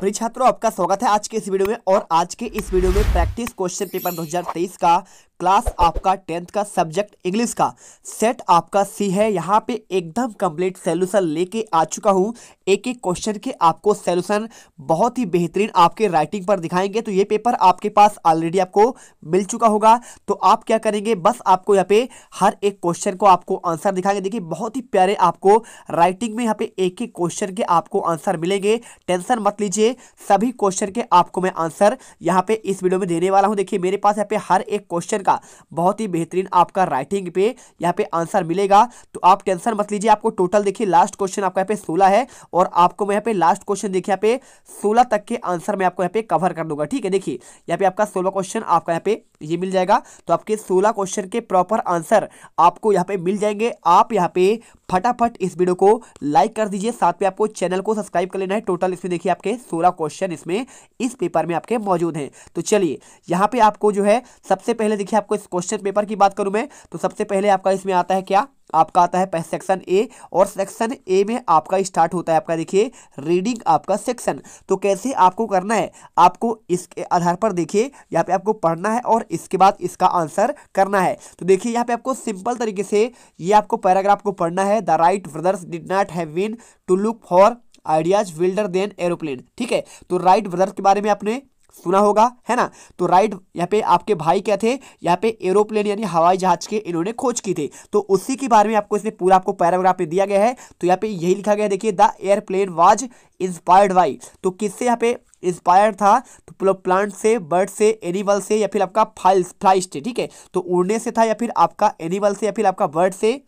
प्रिय छात्रों आपका स्वागत है आज के इस वीडियो में और आज के इस वीडियो में प्रैक्टिस क्वेश्चन पेपर 2023 का क्लास आपका टेंथ का सब्जेक्ट इंग्लिश का सेट आपका सी है यहाँ पे एकदम कंप्लीट सोल्यूशन लेके आ चुका हूँ एक एक क्वेश्चन के आपको सोल्यूशन बहुत ही बेहतरीन आपके राइटिंग पर दिखाएंगे तो ये पेपर आपके पास ऑलरेडी आपको मिल चुका होगा तो आप क्या करेंगे बस आपको यहाँ पे हर एक क्वेश्चन को आपको आंसर दिखाएंगे देखिए बहुत ही प्यारे आपको राइटिंग में यहाँ पे एक एक क्वेश्चन के आपको आंसर मिलेंगे टेंशन मत लीजिए सभी क्वेश्चन के आपको मैं आंसर यहाँ पे इस वीडियो में देने वाला हूँ देखिए मेरे पास यहाँ पे हर एक क्वेश्चन का बहुत ही बेहतरीन आपका राइटिंग पे यहाँ पे आंसर मिलेगा तो आप टेंशन मत लीजिए आपको टोटल देखिए लास्ट क्वेश्चन आपका यहाँ पे सोलह है और आपको मैं यहाँ पे लास्ट क्वेश्चन देखिए यहाँ पे सोलह तक के आंसर मैं आपको यहाँ पे कवर कर दूंगा ठीक है देखिए यहाँ पे आपका सोलह क्वेश्चन आपका यहाँ पे ये मिल जाएगा तो आपके सोलह क्वेश्चन के प्रॉपर आंसर आपको यहाँ पे मिल जाएंगे आप यहाँ पे फटाफट इस वीडियो को लाइक कर दीजिए साथ में आपको चैनल को सब्सक्राइब कर लेना है टोटल इसमें देखिए आपके सोलह सोलह क्वेश्चन इसमें इस पेपर में आपके मौजूद हैं तो चलिए यहाँ पे आपको जो है सबसे पहले देखिए आपको इस क्वेश्चन पेपर की बात करूँ मैं तो सबसे पहले आपका इसमें आता है क्या आपका आता है सेक्शन ए और सेक्शन ए में आपका स्टार्ट होता है आपका देखिए रीडिंग आपका सेक्शन तो कैसे आपको करना है आपको इसके आधार पर देखिए यहाँ पे आपको पढ़ना है और इसके बाद इसका आंसर करना है तो देखिए यहाँ पे आपको सिंपल तरीके से ये आपको पैराग्राफ को पढ़ना है the Wright brothers did not have been to look for ideas builder then aeroplane ठीक है तो राइट ब्रदर्स के बारे में आपने सुना होगा है ना तो राइट यहाँ पे आपके भाई क्या थे यहाँ पे एरोप्लेन यानी हवाई जहाज के इन्होंने खोज की थी तो उसी के बारे में आपको इसने पूरा आपको पैराग्राफ में दिया गया है तो यहाँ पे यही लिखा गया देखिए the airplane was inspired by तो किससे यहाँ पे इंस्पायर्ड था तो प्लांट से बर्ड से एनिमल से या फिर आपका फाइल फ्लाइस्ट ठीक है तो उड़ने से था या फिर आपका एनिमल से या फिर आपका बर्ड से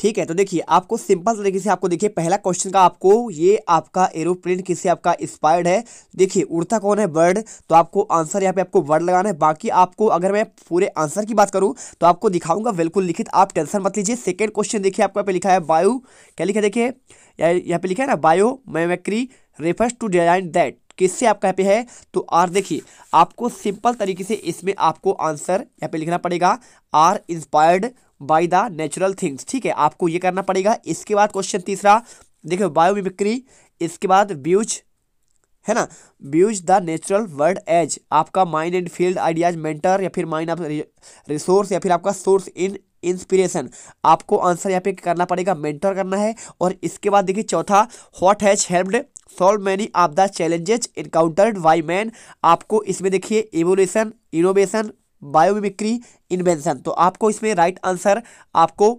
ठीक है तो देखिए आपको सिंपल तरीके से आपको देखिए पहला क्वेश्चन का आपको ये आपका एरोप्लेन किससे आपका इंस्पायर्ड है देखिए उड़ता कौन है बर्ड तो आपको आंसर यहाँ पे आपको वर्ड लगाना है बाकी आपको अगर मैं पूरे आंसर की बात करूँ तो आपको दिखाऊंगा बिल्कुल लिखित आप टेंशन मत लीजिए सेकेंड क्वेश्चन देखिए आपको यहाँ पे लिखा है बायो क्या लिखा देखिए यहाँ पे लिखा है ना biomimicry refers to design that किससे आपका यहाँ पे है तो आर देखिए आपको सिंपल तरीके से इसमें आपको आंसर यहाँ पे लिखना पड़ेगा are inspired by the natural things ठीक है आपको ये करना पड़ेगा इसके बाद क्वेश्चन तीसरा देखो बायोमिक्री इसके बाद ब्यूज है ना uses the natural world as आपका mind and field ideas mentor या फिर माइंड ऑफ रिसोर्स या फिर आपका सोर्स इन इंस्पिरेशन आपको आंसर यहाँ पे करना पड़ेगा मेंटर करना है और इसके बाद देखिए चौथा hot has helped solve many of the challenges encountered by man आपको इसमें देखिए इवोल्यूशन इनोवेशन बायोमिक्री इन्वेंशन तो आपको इसमें राइट आंसर आपको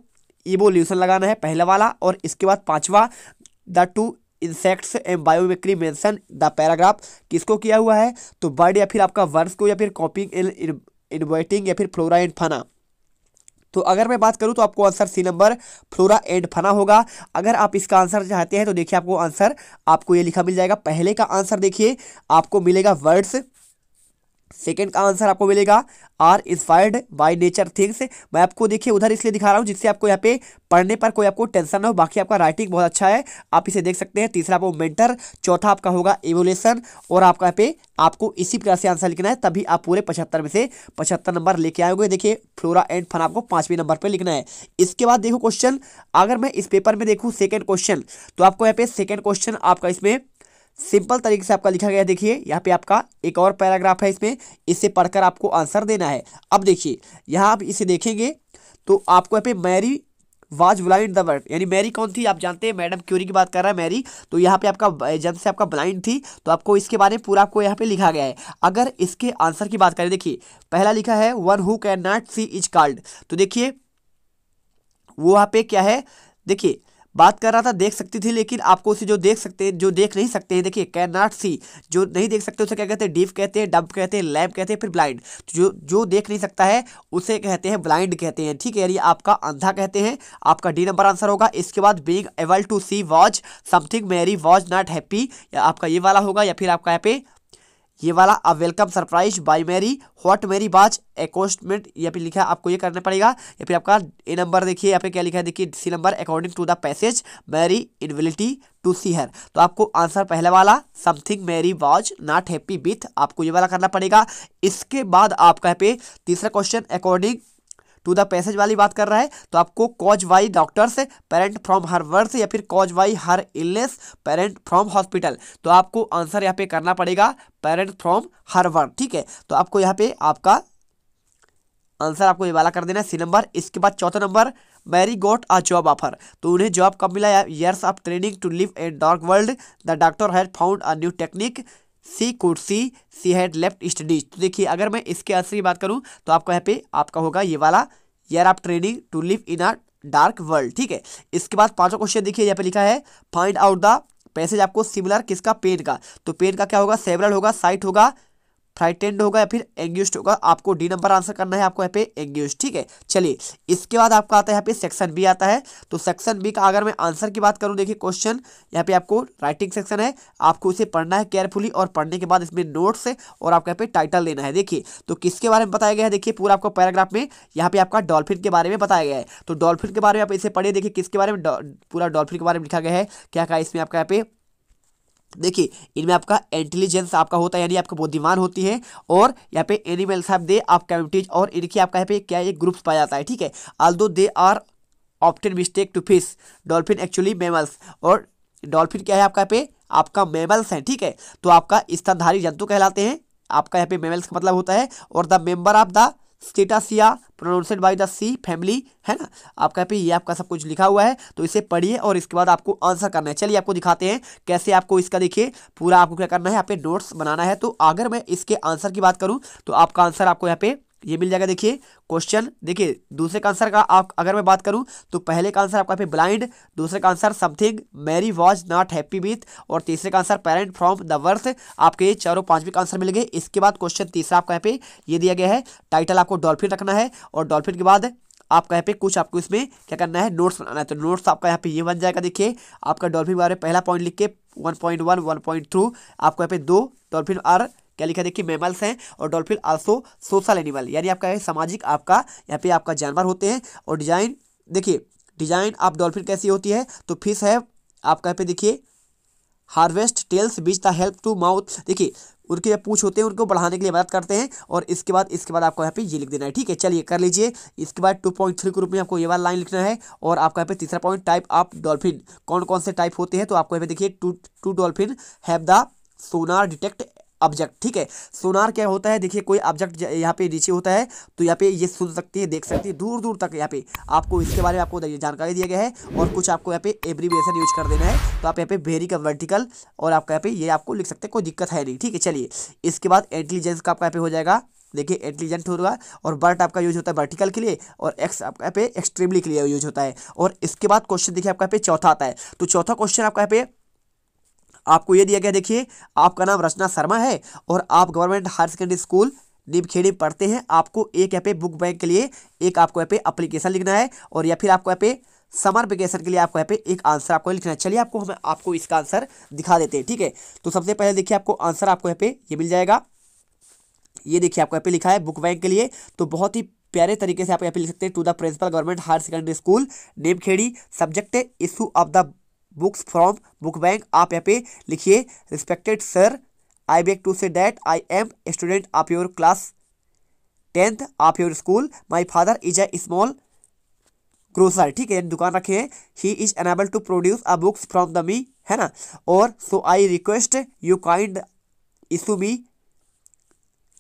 इवोल्यूशन लगाना है पहला वाला और इसके बाद पांचवा the two insects and biomimicry mention the paragraph किसको किया हुआ है तो बर्ड या फिर आपका वर्ड्स को या फिर कॉपिंग एंड इन्वर्टिंग या फिर फ्लोरा एंड फना तो अगर मैं बात करूं तो आपको answer C number flora and fauna होगा अगर आप इसका आंसर चाहते हैं तो देखिए आपको आंसर आपको ये लिखा मिल जाएगा पहले का आंसर देखिए आपको मिलेगा वर्ड्स सेकेंड का आंसर आपको मिलेगा are inspired by nature things मैं आपको देखिए उधर इसलिए दिखा रहा हूँ जिससे आपको यहाँ पे पढ़ने पर कोई आपको टेंशन ना हो बाकी आपका राइटिंग बहुत अच्छा है आप इसे देख सकते हैं तीसरा आपको मेंटर चौथा आपका होगा एवोल्यूशन और आपका यहाँ पे आपको इसी प्रकार से आंसर लिखना है तभी आप पूरे पचहत्तर में से पचहत्तर नंबर लेके आएंगे देखिए फ्लोरा एंड फन आपको पाँचवें नंबर पर लिखना है इसके बाद देखो क्वेश्चन अगर मैं इस पेपर में देखूँ सेकेंड क्वेश्चन तो आपको यहाँ पे सेकेंड क्वेश्चन आपका इसमें सिंपल तरीके से आपका लिखा गया देखिए यहाँ पे आपका एक और पैराग्राफ है इसमें इसे पढ़कर आपको आंसर देना है अब देखिए यहाँ आप इसे देखेंगे तो आपको यहाँ पे Mary was blind the world यानी मैरी कौन थी आप जानते हैं मैडम क्यूरी की बात कर रहा है मैरी तो यहाँ पे आपका जब से आपका ब्लाइंड थी तो आपको इसके बारे में पूरा आपको यहाँ पे लिखा गया है अगर इसके आंसर की बात करें देखिए पहला लिखा है one who can not see is called तो देखिए वो यहाँ पे क्या है देखिए बात कर रहा था देख सकती थी लेकिन आपको उसे जो देख सकते हैं जो देख नहीं सकते हैं देखिए कैन नॉट सी जो नहीं देख सकते उसे क्या कहते हैं डीप कहते हैं डब कहते हैं लैम्प कहते हैं फिर ब्लाइंड तो जो जो देख नहीं सकता है उसे कहते हैं ब्लाइंड कहते हैं ठीक है यानी आपका अंधा कहते हैं आपका डी नंबर आंसर होगा इसके बाद being able to see watch something Mary was not happy या आपका ये वाला होगा या फिर आपका यहाँ पे ये वाला a welcome surprise by Mary what Mary was एकोस्टमेंट यहाँ पे लिखा है आपको ये करना पड़ेगा या फिर आपका ए नंबर देखिए यहाँ पे क्या लिखा है देखिए C number according to the passage Mary inability to see her तो आपको आंसर पहले वाला समथिंग मेरी वॉज नॉट हैप्पी विथ आपको ये वाला करना पड़ेगा इसके बाद आपका यहाँ पे तीसरा question according to the passage वाली बात कर रहा है तो आपको cause why doctors parent from her birth या फिर cause why her illness parent from hospital तो आपको आंसर यहाँ पे करना पड़ेगा पेरेंट फ्रॉम हर वर्थ ठीक है तो आपको यहाँ पे आपका आंसर आपको ये वाला कर देना है सी नंबर इसके बाद चौथा number Mary got a job offer तो उन्हें जॉब कब मिला years of training to live a dark world the doctor had found a new technique she could see she had left studies तो देखिए अगर मैं इसके आंसर की बात करूँ तो आपको यहाँ पे आपका होगा ये वाला यार आप training to live in a dark world ठीक है इसके बाद पांचवा क्वेश्चन देखिए यहाँ पे लिखा है फाइंड आउट द पैसेज आपको सिमिलर किसका पेन का तो पेन का क्या होगा सेवरल होगा साइट होगा फ्राइटेंड होगा या फिर एंग्यूस्ट होगा आपको डी नंबर आंसर करना है आपको यहाँ पे एंग्यूस्ट ठीक है चलिए इसके बाद आपका आता है यहाँ पे सेक्शन बी आता है तो सेक्शन बी का अगर मैं आंसर की बात करूँ देखिए क्वेश्चन यहाँ पे आपको राइटिंग सेक्शन है आपको इसे पढ़ना है केयरफुली और पढ़ने के बाद इसमें नोट्स है और आपको यहाँ पे टाइटल देना है देखिए तो किसके बारे में बताया गया है देखिए पूरा आपको पैराग्राफ में यहाँ पे आपका डॉल्फिन के बारे में बताया गया है तो डॉल्फिन के बारे में आप इसे पढ़िए देखिए किसके बारे में पूरा डॉल्फिन के बारे में लिखा गया है क्या कहा इसमें आपका यहाँ पे देखिए इनमें आपका इंटेलिजेंस आपका होता है यानी आपका बुद्धिमान होती है और यहाँ पे एनिमल्स हैव दे आप कैविटीज और इनकी आपका यहाँ पे क्या ये ग्रुप्स पाया जाता है ठीक है although they are often mistake to fish dolphin actually mammals और डॉल्फिन क्या है आपका यहाँ पे आपका मेमल्स हैं ठीक है तो आपका स्तनधारी जंतु कहलाते हैं आपका यहाँ पे मेमल्स का मतलब होता है और the member of the status या pronounced by the sea family है ना आपका पे ये आपका सब कुछ लिखा हुआ है तो इसे पढ़िए और इसके बाद आपको आंसर करना है चलिए आपको दिखाते हैं कैसे आपको इसका देखिए पूरा आपको क्या करना है यहाँ पे नोट्स बनाना है तो अगर मैं इसके आंसर की बात करूँ तो आपका आंसर आपको यहाँ पे ये मिल जाएगा देखिए क्वेश्चन देखिए दूसरे का आंसर का आप अगर मैं बात करूं तो पहले का आंसर आपका ब्लाइंड दूसरे का answer something Mary was not happy with और तीसरे का answer parent from the birth आपके चारों पांचवी का आंसर मिल गए इसके बाद क्वेश्चन तीसरा आपका यहाँ पे ये दिया गया है टाइटल आपको डॉल्फिन रखना है और डॉल्फिन के बाद आपका यहाँ पे कुछ आपको इसमें क्या करना है नोट्स बनाना है तो नोट्स आपका यहाँ पे ये बन जाएगा देखिए आपका डॉल्फिन बारे पहला पॉइंट लिख के one point one one point two आपको यहाँ पे दो डॉल्फिन आर क्या लिखा देखिए मेमल्स हैं और डॉल्फिन आल्सो सोशल एनिमल यानी आपका है सामाजिक आपका यहाँ पे आपका जानवर होते हैं और डिजाइन देखिए डिजाइन आप डॉल्फिन कैसी होती है तो फिश है आपका यहाँ पे देखिए harvest tales beach the help to mouth देखिए उनके जब पूछ होते हैं उनको बढ़ाने के लिए मदद करते हैं और इसके बाद इसके बाद आपको यहाँ पे ये लिख देना है ठीक है चलिए कर लीजिए इसके बाद टू पॉइंट थ्री के रूप में आपको ये वाला लाइन लिखना है और आपका यहाँ पे तीसरा पॉइंट टाइप ऑफ डॉल्फिन कौन कौन से टाइप होते हैं तो आपको यहाँ पे देखिए two two dolphin have the sonar detect object ठीक है सोनार क्या होता है देखिए कोई ऑब्जेक्ट यहाँ पे नीचे होता है तो यहाँ पे ये सुन सकती है देख सकती है दूर दूर तक यहाँ पे आपको इसके बारे में आपको जानकारी दिया गया है और कुछ आपको यहाँ पे एब्रीवेशन यूज कर देना है तो आप यहाँ पे वेरी का वर्टिकल और आपका यहाँ पे ये आपको लिख सकते हैं कोई दिक्कत है नहीं ठीक है चलिए इसके बाद इंटेलिजेंस का आपका यहाँ पे हो जाएगा देखिए इंटेलिजेंट होगा और बर्ट आपका यूज होता है वर्टिकल के लिए और एक्स आपका यहाँ पे एक्सट्रीमली के लिए यूज होता है और इसके बाद क्वेश्चन देखिए आपका यहाँ पे चौथा आता है तो चौथा क्वेश्चन आपका यहाँ पे आपको ये दिया गया देखिए आपका नाम रचना शर्मा है और आप government higher secondary school Nimkhedi पढ़ते हैं आपको एक ऐप बुक बैंक के लिए एक आपको ऐप अप्लीकेशन लिखना है और या फिर आपको ऐप समर वेकेशन के लिए आपको यहाँ पे एक आंसर आपको लिखना है चलिए आपको हम आपको इसका आंसर दिखा देते हैं ठीक है तो सबसे पहले देखिए आपको आंसर आपको यहाँ पे ये मिल जाएगा ये देखिए आपको यहाँ पे लिखा है बुक बैंक के लिए तो बहुत ही प्यारे तरीके से आप यहाँ पे लिख सकते हैं to the principal government higher secondary school Nemkhedi subject issue of the books from book bank आप यहाँ पे लिखिए respected sir I beg to say that I am student of your class tenth of your school my father is a small grocer ठीक है दुकान रखे हैं he is unable to produce a books from the me है ना और so I request you kind issue me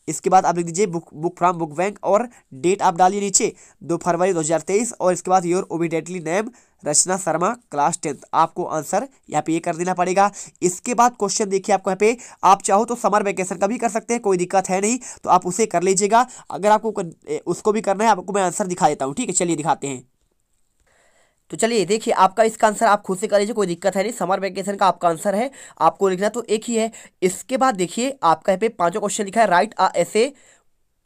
इसके बाद आप लिख दीजिए book book from book bank और डेट आप डालिए नीचे दो फरवरी 2023 और इसके बाद your obediently name Rachna Sharma class tenth आपको आंसर यहाँ पे ये कर देना पड़ेगा इसके बाद क्वेश्चन देखिए आपको यहाँ पे आप चाहो तो समर वैकेशन का भी कर सकते हैं कोई दिक्कत है नहीं तो आप उसे कर लीजिएगा अगर आपको उसको भी करना है आपको मैं आंसर दिखा देता हूँ ठीक है चलिए दिखाते हैं तो चलिए देखिए आपका इसका आंसर आप खुद से कर लीजिए कोई दिक्कत है नहीं समर वैकेशन का आपका आंसर है आपको लिखना तो एक ही है इसके बाद देखिए आपका यहाँ पे पांचों क्वेश्चन लिखा है राइट आ ऐसे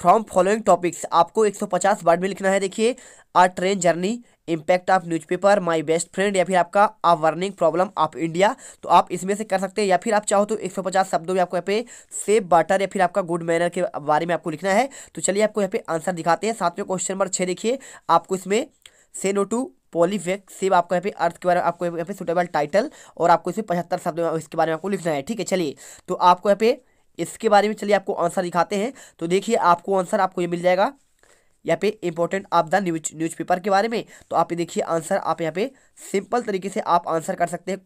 फ्रॉम फॉलोइंग टॉपिक्स आपको 150 वर्ड में लिखना है देखिए a train journey impact of newspaper my best friend या फिर आपका a warming problem of India तो आप इसमें से कर सकते हैं या फिर आप चाहो तो 150 शब्दों में आपको यहाँ पे सेफ बाटर या फिर आपका गुड मैनर के बारे में आपको लिखना है तो चलिए आपको यहाँ पे आंसर दिखाते हैं सातवें क्वेश्चन नंबर छः देखिए आपको इसमें से नो टू पॉलीफेक सिर्फ आपको यहाँ पे अर्थ के बारे में आपको यहाँ पे सुटेबल टाइटल और आपको इसे पचहत्तर शब्द इसके बारे में आपको लिखना है ठीक है चलिए तो आपको यहाँ पे इसके बारे में चलिए आपको आंसर दिखाते हैं तो देखिए आपको आंसर आपको ये मिल जाएगा यहाँ पे इंपॉर्टेंट आप द न्यूज न्यूज़पेपर के बारे में तो आप देखिए आंसर आप यहाँ पे सिंपल तरीके से आप आंसर कर सकते हैं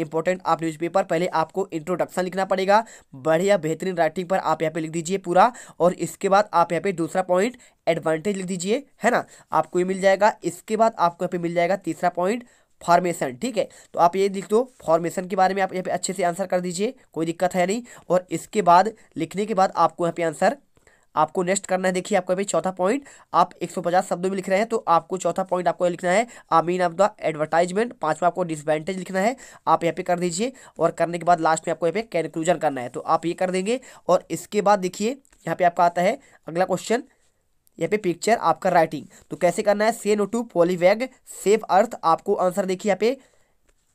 इंपॉर्टेंट आप न्यूज़पेपर पहले आपको इंट्रोडक्शन लिखना पड़ेगा बढ़िया बेहतरीन राइटिंग पर आप यहाँ पे लिख दीजिए पूरा और इसके बाद आप यहाँ पे दूसरा पॉइंट एडवांटेज लिख दीजिए है ना आपको ये मिल जाएगा इसके बाद आपको यहाँ पे मिल जाएगा तीसरा पॉइंट फॉर्मेशन ठीक है तो आप ये लिख दो फॉर्मेशन के बारे में आप यहाँ पे अच्छे से आंसर कर दीजिए कोई दिक्कत है नहीं और इसके बाद लिखने के बाद आपको यहाँ पे आंसर आपको नेक्स्ट करना है देखिए आपका भाई चौथा पॉइंट आप 150 शब्दों में लिख रहे हैं तो आपको चौथा पॉइंट आपको लिखना है आमीन ऑफ द एडवर्टाइजमेंट पांचवा आपको डिसवेंटेज लिखना है आप यहाँ पे कर दीजिए और करने के बाद लास्ट में आपको यहाँ पे कंक्लूजन करना है तो आप ये कर देंगे और इसके बाद देखिए यहाँ पे आपका आता है अगला क्वेश्चन यहाँ पे पिक्चर आपका राइटिंग तो कैसे करना है say no to polybag save earth आपको आंसर देखिए यहाँ पे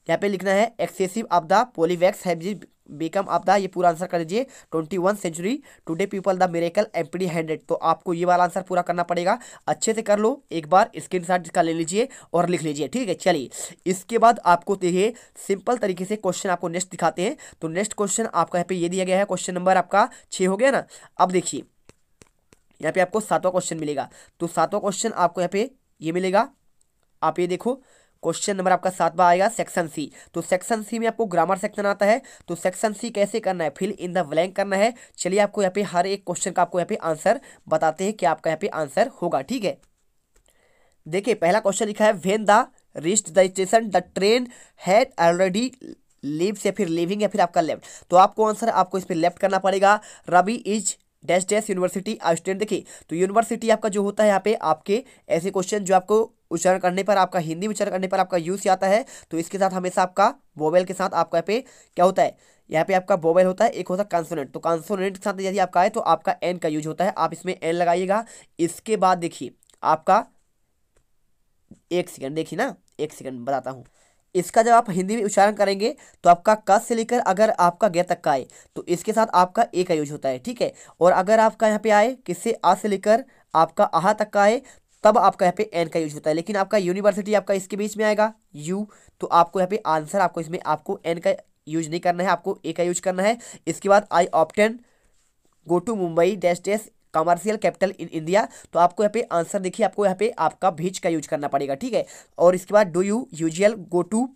यहाँ पे लिखना है excessive of the polybags have become of the ये पूरा आंसर कर दीजिए twenty one century today people the miracle empty handed तो आपको ये वाला आंसर पूरा करना पड़ेगा अच्छे से कर लो एक बार स्क्रीन शॉट इसका ले लीजिए और लिख लीजिए ठीक है चलिए इसके बाद आपको देखिए तो सिंपल तरीके से क्वेश्चन आपको नेक्स्ट दिखाते हैं तो नेक्स्ट क्वेश्चन आपका यहाँ पे ये दिया गया है क्वेश्चन नंबर आपका छः हो गया ना अब देखिए यहाँ पे आपको सातवां क्वेश्चन मिलेगा तो सातवां क्वेश्चन आपको यहाँ पे ये मिलेगा आप ये देखो क्वेश्चन नंबर आपका सातवा आएगा सेक्शन सी तो सेक्शन सी में आपको ग्रामर सेक्शन आता है तो सेक्शन सी कैसे करना है फिल इन द ब्लैंक करना है चलिए आपको यहाँ पे हर एक क्वेश्चन का आपको यहाँ पे आंसर बताते हैं कि आपका यहाँ पे आंसर होगा ठीक है देखिए पहला क्वेश्चन लिखा है when the reached the station the train had already leaves या फिर लिविंग या फिर आपका लेफ्ट तो आपको आंसर आपको इस पर लेफ्ट करना पड़ेगा Ravi is dash dash university student देखिए तो यूनिवर्सिटी आपका जो होता है यहाँ पे आपके ऐसे क्वेश्चन जो आपको उच्चारण करने पर आपका हिंदी में उच्चारण करने पर आपका यूज आता है तो इसके साथ हमेशा आपका वोवेल के साथ आपका यहाँ पे क्या होता है यहाँ पे आपका वोवेल होता है एक होता है कंसोनेंट तो कंसोनेंट के साथ यदि आपका है तो आपका एन का यूज होता है आप इसमें एन लगाइएगा इसके बाद देखिए आपका एक सेकेंड देखिए ना एक सेकेंड बताता हूँ इसका जब आप हिंदी में उच्चारण करेंगे तो आपका क से लेकर अगर आपका गे तक का आए तो इसके साथ आपका ए का यूज होता है ठीक है और अगर आपका यहाँ पे आए किससे आ से लेकर आपका आहा तक का आए तब आपका यहाँ पे एन का यूज होता है लेकिन आपका यूनिवर्सिटी आपका इसके बीच में आएगा यू तो आपको यहाँ पे आंसर आपको इसमें आपको एन का यूज नहीं करना है आपको ए का यूज करना है इसके बाद I often go to Mumbai dash dash commercial capital in India तो आपको यहाँ पे आंसर देखिए आपको यहाँ पे आपका भीच का यूज करना पड़ेगा ठीक है और इसके बाद do you usually go to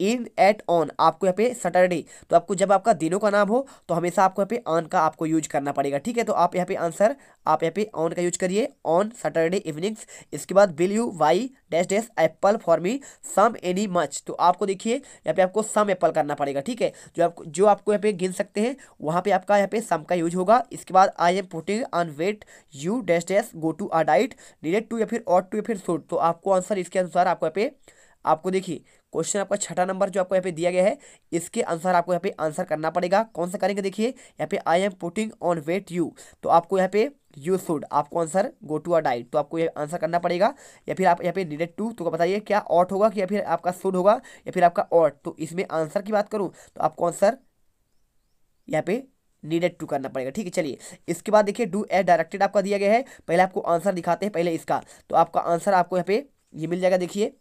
in at on आपको यहाँ पे सैटरडे तो आपको जब आपका दिनों का नाम हो तो हमेशा आपको यहाँ पे ऑन का आपको यूज करना पड़ेगा ठीक है तो आप यहाँ पे आंसर आप यहाँ पे ऑन का यूज करिए ऑन सैटरडे इवनिंग्स इसके बाद will you why dash dash apple for me some any much तो आपको देखिए यहाँ पे आपको सम एप्पल करना पड़ेगा ठीक है जो आपको जो आपको यहाँ पे गिन सकते हैं वहाँ पे आपका यहाँ पे सम का यूज होगा इसके बाद I am putting on weight you dash dash go to a diet relate to या फिर ऑट टू या फिर सोट तो आपको आंसर इसके अनुसार आपको यहाँ पे आपको देखिए क्वेश्चन आपका छठा नंबर जो आपको यहाँ पे दिया गया है इसके आंसर आपको यहाँ पे आंसर करना पड़ेगा कौन सा करेंगे देखिए यहाँ पे I am putting on weight you तो आपको यहाँ पे यू शुड आपको answer go to a diet तो आपको ये आंसर करना पड़ेगा या फिर आप यहाँ पे नीडेड टू तो बताइए क्या ऑट होगा कि या फिर आपका शुड होगा या फिर आपका ऑट तो इसमें आंसर की बात करूँ तो आपको आंसर यहाँ पे नीडेड टू करना पड़ेगा ठीक है चलिए इसके बाद देखिए डू ए डायरेक्टेड आपका दिया गया है पहले आपको आंसर दिखाते हैं पहले इसका तो आपका आंसर आपको यहाँ पे ये मिल जाएगा देखिए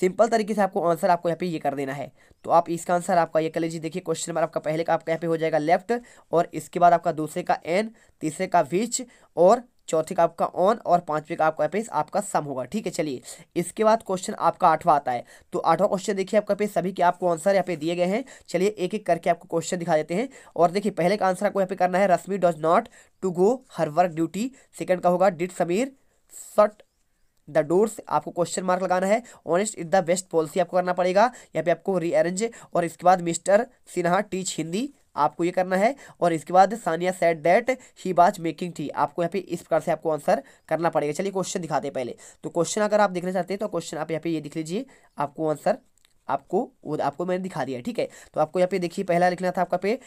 सिंपल तरीके से आपको आंसर आपको यहाँ पे ये कर देना है तो आप इसका आंसर आपका ये कर लीजिए देखिए क्वेश्चन नंबर आपका पहले का आपका यहाँ पे हो जाएगा लेफ्ट और इसके बाद आपका दूसरे का एन तीसरे का विच और चौथे का आपका ऑन और पांचवे का आपका पेस आपका सम होगा ठीक है चलिए इसके बाद क्वेश्चन आपका आठवां आता है तो आठवां क्वेश्चन देखिए आपका पे सभी के आपको आंसर यहाँ पे दिए गए हैं चलिए एक एक करके आपको क्वेश्चन दिखा देते हैं और देखिए पहले का आंसर आपको यहाँ पे करना है Rashmi does not to go her work duty second का होगा did Sameer shut the doors आपको क्वेश्चन मार्क लगाना है honest is the best policy आपको करना पड़ेगा यहाँ पे आपको रीअरेंज और इसके बाद मिस्टर सिन्हा टीच हिंदी आपको ये करना है और इसके बाद सानिया सेट दैट ही बाज मेकिंग थी आपको यहाँ पे इस प्रकार से आपको आंसर करना पड़ेगा चलिए क्वेश्चन दिखाते हैं पहले तो क्वेश्चन अगर आप देखना चाहते हैं तो क्वेश्चन आप यहाँ पे ये दिख लीजिए आपको आंसर आपको वो आपको मैंने दिखा दिया ठीक है तो आपको यहाँ पे देखिए पहला लिखना था आपका पे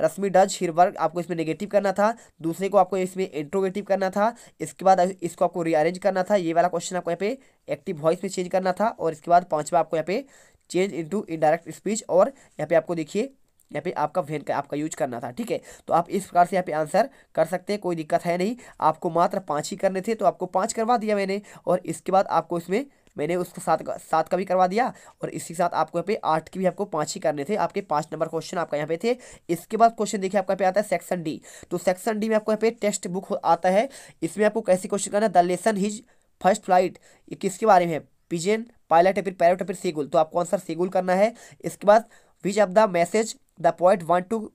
रश्मि डज हिरबर्ग आपको इसमें नेगेटिव करना था दूसरे को आपको इसमें इंट्रोगेटिव करना था इसके बाद इसको आपको रीअरेंज करना था ये वाला क्वेश्चन आपको यहाँ पे एक्टिव वॉइस में चेंज करना था और इसके बाद पाँचवा आपको यहाँ पे चेंज इंटू इनडायरेक्ट स्पीच और यहाँ पे आपको देखिए यहाँ पे आपका वेन का आपका यूज करना था ठीक है तो आप इस प्रकार से यहाँ पे आंसर कर सकते हैं कोई दिक्कत है नहीं आपको मात्र पाँच ही करने थे तो आपको पाँच करवा दिया मैंने और इसके बाद आपको इसमें मैंने उसको सात का सात का भी करवा दिया और के साथ आपको यहाँ पे आठ के भी आपको पाँच ही करने थे आपके पाँच नंबर क्वेश्चन आपका यहाँ पे थे इसके बाद क्वेश्चन देखिए आपका पे आता है सेक्शन डी तो सेक्शन डी में आपको यहाँ पे टेक्स्ट बुक आता है इसमें आपको कैसे क्वेश्चन करना है the lesson his first flight ये किसके बारे में पिजन पायलट या फिर पैरोट या फिर सीगुल तो आपको आंसर सीगुल करना है इसके बाद which of the message the point one two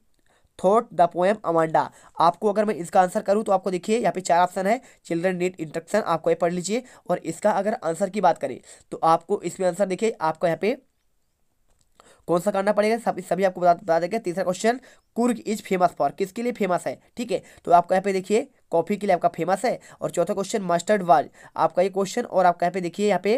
thought the poem Amanda आपको अगर मैं इसका आंसर करूँ तो आपको देखिए यहाँ पे चार ऑप्शन है चिल्ड्रन नीड इंट्रक्शन आपको ये पढ़ लीजिए और इसका अगर आंसर की बात करें तो आपको इसमें आंसर देखिए आपको यहाँ पे कौन सा करना पड़ेगा सब सभी आपको बता बता देंगे तीसरा question Coorg is famous for किसके लिए फेमस है ठीक है तो आपको यहाँ पे देखिए कॉफ़ी के लिए आपका फेमस है और चौथा क्वेश्चन मस्टर्ड वाज आपका ये क्वेश्चन और आपका यहाँ पे देखिए यहाँ पे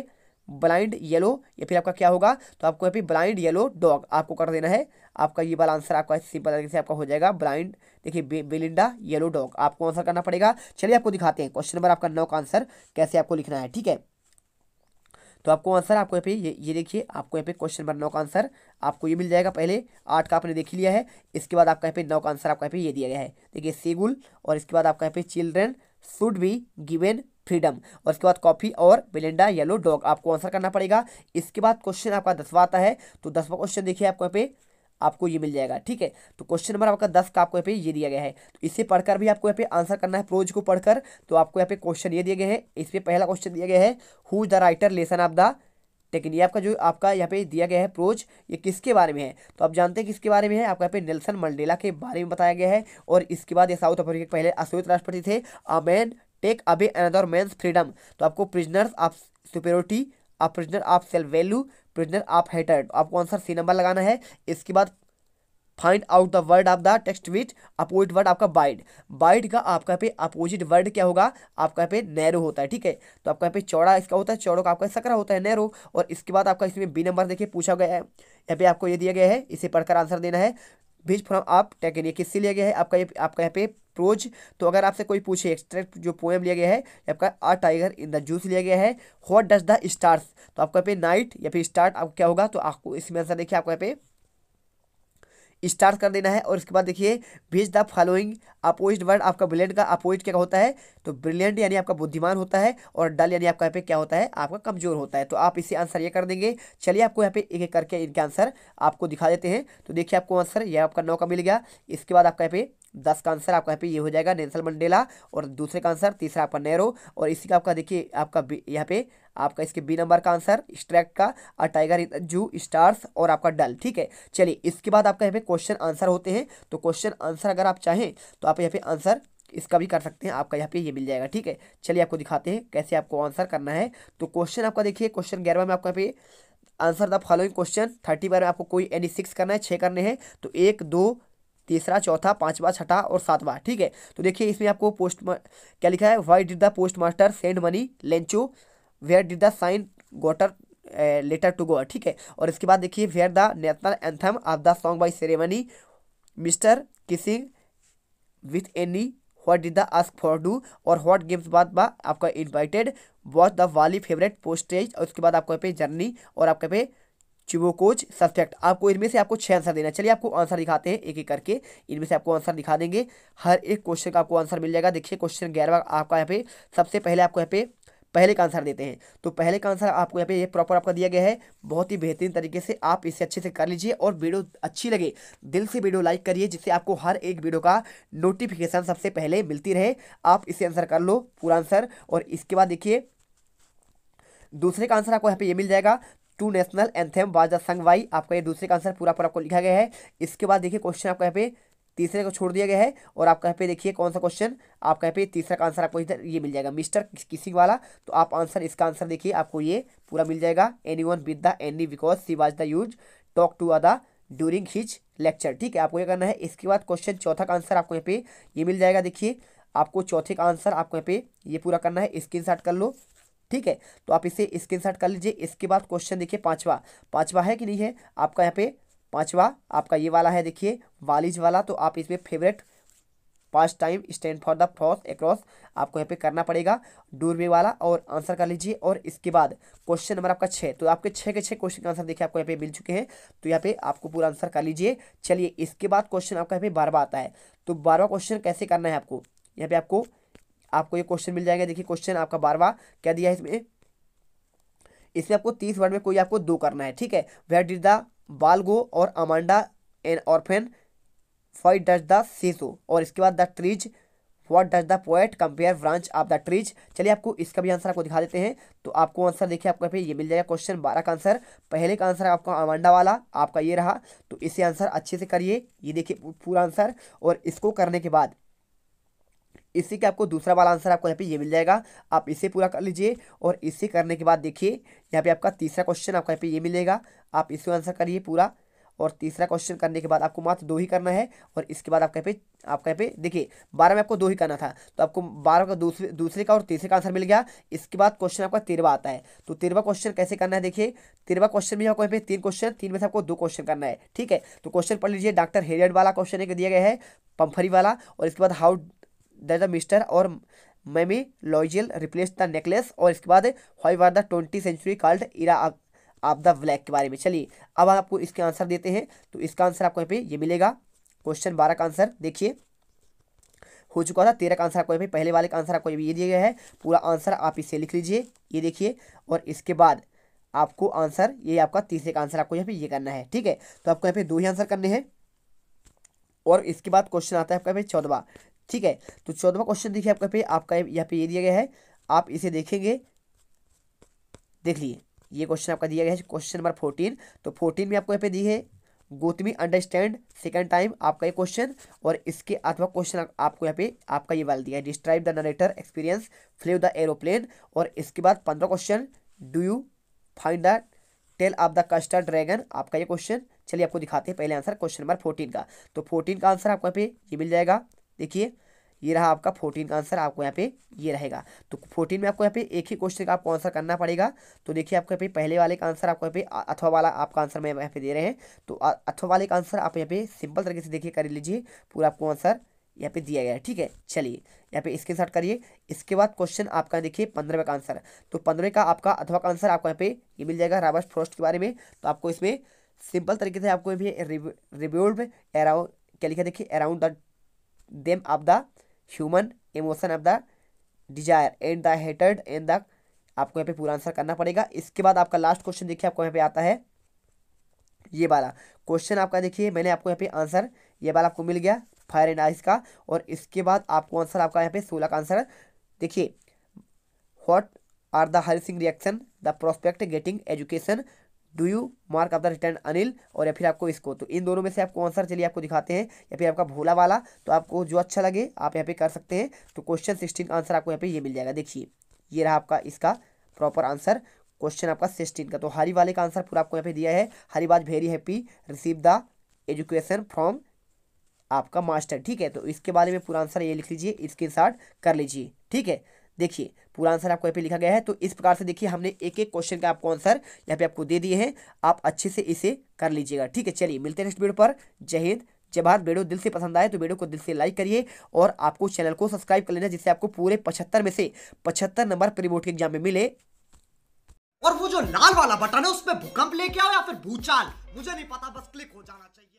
ब्लाइंड येलो या फिर आपका क्या होगा तो आपको यहाँ पे ब्लाइंड येलो डॉग आपको कर देना है आपका ये वाला आंसर आपका सिंपल तरीके से आपका हो जाएगा ब्लाइंड देखिए बेलिंडा येलो डॉग आपको आंसर करना पड़ेगा चलिए आपको दिखाते हैं क्वेश्चन नंबर आपका नौ का आंसर कैसे आपको लिखना है ठीक है तो आपको आंसर आपको यहाँ पे ये ये देखिए आपको यहाँ पे क्वेश्चन नंबर नौ का आंसर आपको ये मिल जाएगा पहले आठ का आपने देख लिया है इसके बाद आपका यहाँ पे नौ का आंसर आपका यहाँ पे ये दिया गया है देखिए सेगुल और इसके बाद आपका यहाँ पे children should be given freedom और उसके बाद कॉफ़ी और बिलिंडा येलो डॉग आपको आंसर करना पड़ेगा इसके बाद क्वेश्चन आपका दसवा आता है तो दसवा क्वेश्चन देखिए आपको यहाँ पे आपको ये मिल जाएगा ठीक है तो क्वेश्चन नंबर आपका दस का आपको यहाँ पे ये दिया गया है तो इसे पढ़कर भी आपको यहाँ पे आंसर करना है प्रोज को पढ़कर तो आपको यहाँ पे क्वेश्चन ये दिए गए हैं पर पहला क्वेश्चन दिया गया है who the writer lesson of the technique ये आपका जो आपका यहाँ पे दिया गया है प्रोज ये किसके बारे में है तो आप जानते हैं किसके बारे में है आपका यहाँ पे नेल्सन मंडेला के बारे में बताया गया है और इसके बाद ये साउथ अफ्रीका के पहले अश्वेत राष्ट्रपति थे a man take away another man's freedom तो आपको प्रिजनर्स ऑफ सुपेरिटी आप prisoner of self value prisoner of hatred तो आपको आंसर सी नंबर लगाना है इसके बाद find out the word of the text which opposite word आपका बाइड बाइड का आपका पे अपोजिट वर्ड क्या होगा आपका पे नैरो होता है ठीक है तो आपका पे चौड़ा इसका होता है चौड़ों का आपका सकरा होता है नैरो और इसके बाद आपका इसमें बी नंबर देखिए पूछा गया है यहाँ पे आपको ये दिया गया है इसे पढ़कर आंसर देना है बीच फ्रॉम आप टैकेरिया किससे लिया गया है आपका ये आपका यहाँ पे प्रोज तो अगर आपसे कोई पूछे एक्सट्रैक्ट जो पोएम लिया गया है आपका a tiger in the zoo लिया गया है व्हाट डज द स्टार्स तो आपका पे नाइट या फिर स्टार्ट आपको क्या होगा तो आपको इसमें आंसर देखिए आपका यहाँ पे स्टार्ट कर देना है और उसके बाद देखिए भेज द फॉलोइंग अपोजिट वर्ड आपका ब्रिलियंट का अपोजिट क्या होता है तो ब्रिलियंट यानी आपका बुद्धिमान होता है और डल यानी आपका यहाँ पे क्या होता है आपका कमजोर होता है तो आप इसे आंसर ये कर देंगे चलिए आपको यहाँ पे एक एक करके इनके आंसर आपको दिखा देते हैं तो देखिए आपको आंसर यह आपका नौ का मिल गया इसके बाद आपका यहाँ पे दस का आंसर आपका यहाँ पे ये हो जाएगा नेल्सन मंडेला और दूसरे का आंसर तीसरा आपका नेहरो और इसी का आपका देखिए आपका यहाँ पे आपका इसके बी नंबर का आंसर स्ट्रैक्ट का और टाइगर जू स्टार्स और आपका डल ठीक है चलिए इसके बाद आपका यहाँ पे क्वेश्चन आंसर होते हैं तो क्वेश्चन आंसर अगर आप चाहें तो आप यहाँ पे आंसर इसका भी कर सकते हैं आपका यहाँ पे ये मिल जाएगा ठीक है चलिए आपको दिखाते हैं कैसे आपको आंसर करना है तो क्वेश्चन आपका देखिए क्वेश्चन ग्यारह में आपका पे answer the following question thirty बार में आपको कोई एनी सिक्स करना है छः करने हैं तो एक दो तीसरा चौथा पाँचवा छठा और सातवा ठीक है तो देखिए इसमें आपको पोस्ट क्या लिखा है why did the post master send money Lencho where did the sign गोटर लेटर टू गोवा ठीक है और इसके बाद देखिए where the national anthem of the song by ceremony mister kissing with any what did the ask for do और what games बाद बा आपका इन्वाइटेड वॉच द वाली फेवरेट पोस्टेज और उसके बाद आपको यहाँ पे जर्नी और आपके पे चिबोकोज सब्जेक्ट आपको इनमें से आपको छह आंसर देना चलिए आपको आंसर दिखाते हैं एक एक करके इनमें से आपको आंसर दिखा देंगे हर एक क्वेश्चन का आपको आंसर मिल जाएगा देखिए क्वेश्चन ग्यारह आपका यहाँ पे सबसे पहले आपको यहाँ पे पहले का आंसर देते हैं तो पहले का आंसर आपको यहाँ पे ये प्रॉपर आपका दिया गया है बहुत ही बेहतरीन तरीके से आप इसे अच्छे से कर लीजिए और वीडियो अच्छी लगे दिल से वीडियो लाइक करिए जिससे आपको हर एक वीडियो का नोटिफिकेशन सबसे पहले मिलती रहे आप इसे आंसर कर लो पूरा आंसर और इसके बाद देखिए दूसरे का आंसर आपको यहाँ पे ये मिल जाएगा two national anthem was the sung why आपका ये दूसरे का आंसर पूरा पूरा आपको लिखा गया है इसके बाद देखिए क्वेश्चन आपको यहाँ पे तीसरे को छोड़ दिया गया है और आपका यहाँ पे देखिए कौन सा क्वेश्चन आपका यहाँ पे तीसरा का आंसर आपको इधर ये मिल जाएगा मिस्टर किसिंग वाला तो आप आंसर इसका आंसर देखिए आपको ये पूरा मिल जाएगा any one with the any because she was the use talk to अदा ड्यूरिंग हिज लेक्चर ठीक है आपको ये करना है इसके बाद क्वेश्चन चौथा का आंसर आपको यहाँ पे ये मिल जाएगा देखिए आपको चौथे का आंसर आपको यहाँ पे ये पूरा करना है स्क्रीन कर लो ठीक है तो आप इसे स्क्रीनशॉट कर लीजिए इसके बाद क्वेश्चन देखिए पांचवा पांचवा है कि नहीं है आपका यहाँ पे पांचवा आपका ये वाला है देखिए वालिज वाला तो आप इसमें फेवरेट पांच time stand for the frost across आपको यहाँ पे करना पड़ेगा डूरवे वाला और आंसर कर लीजिए और इसके बाद क्वेश्चन नंबर आपका छः तो आपके छः के छः क्वेश्चन का आंसर देखिए आपको यहाँ पे मिल चुके हैं तो यहाँ पे आपको पूरा आंसर कर लीजिए चलिए इसके बाद क्वेश्चन आपका यहाँ पे बारवा आता है तो बारवा क्वेश्चन कैसे करना है आपको यहाँ पे आपको आपको ये क्वेश्चन मिल जाएगा देखिए क्वेश्चन आपका बारवा क्या दिया है इसमें इसमें आपको तीस वर्ड में कोई आपको दो करना है ठीक है वेयर डिज द बालगो और Amanda an orphan fight does the seesaw और इसके बाद the trees what does the poet compare branch of the trees चलिए आपको इसका भी आंसर आपको दिखा देते हैं तो आपको आंसर देखिए आपको पे ये मिल जाएगा क्वेश्चन बारह का आंसर पहले का आंसर आपका अमांडा वाला आपका ये रहा तो इसे आंसर अच्छे से करिए ये देखिए पूरा आंसर और इसको करने के बाद इसी के आपको दूसरा वाला आंसर आपको यहाँ पे ये मिल जाएगा आप इसे पूरा कर लीजिए और इसे करने के बाद देखिए यहाँ पे आपका तीसरा क्वेश्चन आपको यहाँ पे ये मिलेगा आप इसे आंसर करिए पूरा और तीसरा क्वेश्चन करने के बाद आपको मात्र दो ही करना है और इसके बाद आपका पे आपका पे देखिए बारह में आपको दो ही करना था तो आपको बारह का दूसरे दूसरे का और तीसरे का आंसर मिल गया इसके बाद क्वेश्चन आपका तेरवा आता है तो तेरवा क्वेश्चन कैसे करना है देखिए तेरवा क्वेश्चन में आपको पे तीन क्वेश्चन तीन में से आपको दो क्वेश्चन करना है ठीक है तो क्वेश्चन पढ़ लीजिए डॉक्टर हेरियड वाला क्वेश्चन एक दिया गया है पंफरी वाला और इसके बाद हाउ दैट द मिस्टर और मेमी लॉयजियल रिप्लेस द नेकलेस और इसके बाद why was the twenty century called era of the black के बारे में चलिए अब आपको इसके आंसर देते हैं तो इसका आंसर आपको यहाँ पे ये मिलेगा क्वेश्चन बारह का आंसर देखिए हो चुका था तेरह का आंसर आपको यहाँ पे पहले वाले का आंसर आपको ये दिया गया है पूरा आंसर आप इसे लिख लीजिए ये देखिए और इसके बाद आपको आंसर ये आपका तीसरे का आंसर आपको यहाँ पे ये करना है ठीक है तो आपको यहाँ पे दो ही आंसर करने हैं और इसके बाद क्वेश्चन आता है आपका यहाँ पे चौदवा ठीक है तो चौदवा क्वेश्चन देखिए आपका पे आपका यहाँ पे ये दिया गया है आप इसे देखेंगे देख लिए ये क्वेश्चन आपका दिया गया है क्वेश्चन नंबर फोर्टीन तो फोर्टीन में आपको यहाँ पे दी है गोतमी अंडरस्टैंड सेकंड टाइम आपका ये क्वेश्चन और इसके अथवा क्वेश्चन आपको यहाँ पे आपका ये वाला दिया है describe the narrator experience flew the aeroplane और इसके बाद पंद्रह question do you find the tale of the custard dragon आपका ये क्वेश्चन चलिए आपको दिखाते हैं पहले आंसर क्वेश्चन नंबर फोर्टीन का तो फोर्टीन का आंसर आपको यहाँ पे ये मिल जाएगा देखिए ये रहा आपका फोर्टीन का आंसर आपको यहाँ पे ये रहेगा तो फोर्टीन में आपको यहाँ पे एक ही क्वेश्चन का आपको आंसर करना पड़ेगा तो देखिए आपको यहाँ पे पहले वाले का आंसर आपको यहाँ पे अथवा वाला आपका आंसर मैं यहाँ पे दे रहे हैं तो अथवा वाले का आंसर आप यहाँ पे सिंपल तरीके से देखिए कर लीजिए पूरा आपको आंसर यहाँ पे दिया गया है ठीक है चलिए यहाँ पे स्क्रीन साथ करिए इसके बाद क्वेश्चन आपका देखिए पंद्रह का आंसर तो पंद्रह का आपका अथवा का आंसर आपको यहाँ पे ये मिल जाएगा रॉबर्ट फ्रोस्ट के बारे में तो आपको इसमें सिंपल तरीके से आपको भी रिव्यूल्ड अराउंड क्या लिखा देखिए around the them of the human emotion of the desire and the hatred and the आपको यहाँ पे पूरा आंसर करना पड़ेगा इसके बाद आपका लास्ट क्वेश्चन देखिए आपको यहाँ पे आता है ये वाला क्वेश्चन आपका देखिए मैंने आपको यहाँ पे आंसर ये वाला आपको मिल गया फायर एंड आइस का और इसके बाद आपको आंसर आपका यहाँ पे सोलह का आंसर देखिए what are the rising reaction the prospect getting education do you mark of the return अनिल और या फिर आपको इसको तो इन दोनों में से आपको आंसर चलिए आपको दिखाते हैं या फिर आपका भोला वाला तो आपको जो अच्छा लगे आप यहाँ पे कर सकते हैं तो क्वेश्चन सिक्सटीन का आंसर आपको यहाँ पे ये मिल जाएगा देखिए ये रहा आपका इसका प्रॉपर आंसर क्वेश्चन आपका सिक्सटीन का तो हरी वाले का आंसर पूरा आपको यहाँ पे दिया है Hari was very happy receive the education from आपका मास्टर ठीक है तो इसके बारे में पूरा आंसर ये लिख लीजिए स्क्रीन कर लीजिए ठीक है देखिए पूरा आंसर आपको यहाँ पे लिखा गया है तो इस प्रकार से देखिए हमने एक एक क्वेश्चन का आपको आंसर यहाँ पे आपको दे दिए हैं आप अच्छे से इसे कर लीजिएगा ठीक है चलिए मिलते हैं नेक्स्ट वीडियो पर जय हिंद जब भारत वीडियो दिल से पसंद आए तो वीडियो को दिल से लाइक करिए और आपको चैनल को सब्सक्राइब कर लेना जिससे आपको पूरे पचहत्तर में से पचहत्तर नंबर प्री बोर्ड के एग्जाम में मिले और वो जो लाल वाला बटन है उस पर भूकंप लेके आओ या फिर भूचाल मुझे नहीं पता बस क्लिक हो जाना चाहिए